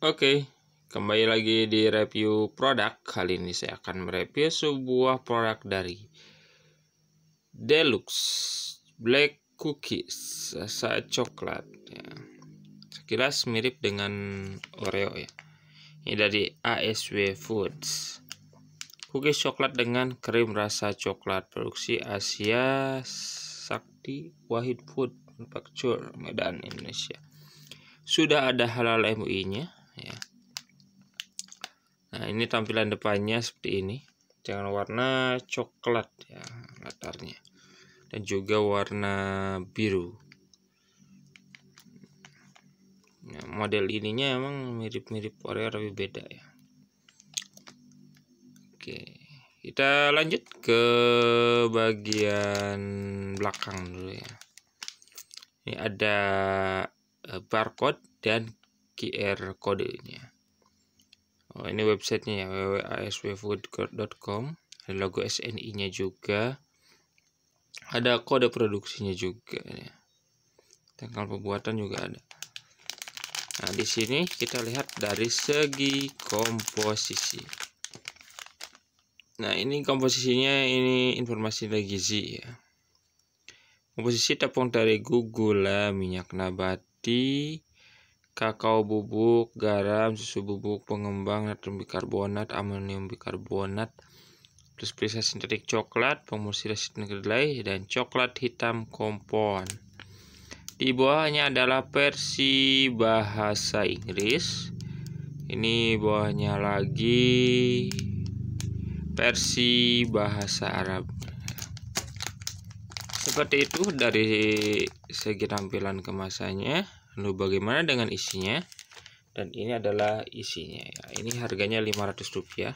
Oke, kembali lagi di review produk. Kali ini saya akan mereview sebuah produk dari Deluxe Black Cookies rasa coklat. Ya. Sekilas mirip dengan Oreo ya. Ini dari ASW Foods. Cookies coklat dengan krim rasa coklat produksi Asia Sakti Wahid Food Manufacture Medan Indonesia. Sudah ada halal MUI-nya, Nah, ini tampilan depannya seperti ini dengan warna coklat ya latarnya dan juga warna biru. Nah, model ininya emang mirip-mirip Oreo tapi beda ya. Oke, kita lanjut ke bagian belakang dulu ya. Ini ada eh, barcode dan QR kodenya oh, ini websitenya ya www.aswfood.com ada logo SNI nya juga ada kode produksinya juga ya. tanggal pembuatan juga ada nah di sini kita lihat dari segi komposisi nah ini komposisinya ini informasi dari gizi ya komposisi tepung dari gula minyak nabati kakao bubuk, garam, susu bubuk, pengembang, natrium bikarbonat, amonium bikarbonat, plus perisa sintetik coklat, pemusir resin kedelai, dan coklat hitam kompon. Di bawahnya adalah versi bahasa Inggris. Ini bawahnya lagi versi bahasa Arab. Seperti itu dari segi tampilan kemasannya. Lalu bagaimana dengan isinya? Dan ini adalah isinya ya. Ini harganya 500 rupiah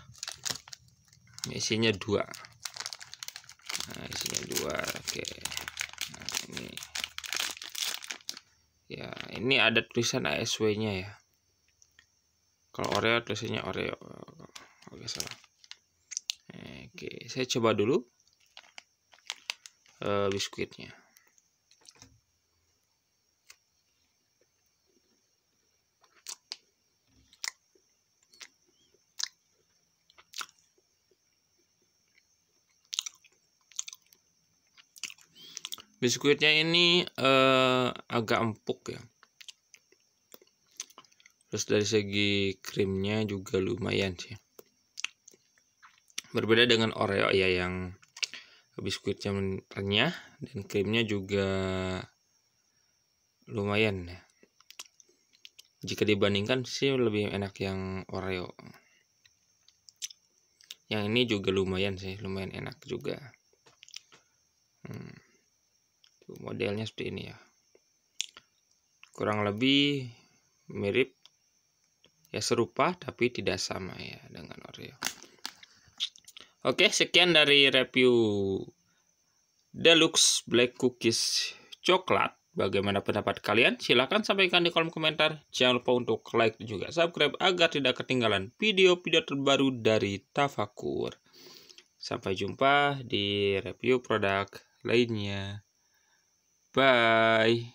Isinya dua Nah isinya dua Oke Nah ini Ya ini ada tulisan ASW nya ya Kalau Oreo tulisannya Oreo Oke salah Oke saya coba dulu uh, Biskuitnya biskuitnya ini uh, agak empuk ya terus dari segi krimnya juga lumayan sih berbeda dengan oreo ya yang biskuitnya renyah dan krimnya juga lumayan ya jika dibandingkan sih lebih enak yang oreo yang ini juga lumayan sih lumayan enak juga hmm modelnya seperti ini ya kurang lebih mirip ya serupa tapi tidak sama ya dengan Oreo oke sekian dari review deluxe black cookies coklat Bagaimana pendapat kalian? Silahkan sampaikan di kolom komentar. Jangan lupa untuk like dan juga subscribe agar tidak ketinggalan video-video terbaru dari Tafakur. Sampai jumpa di review produk lainnya. Bye.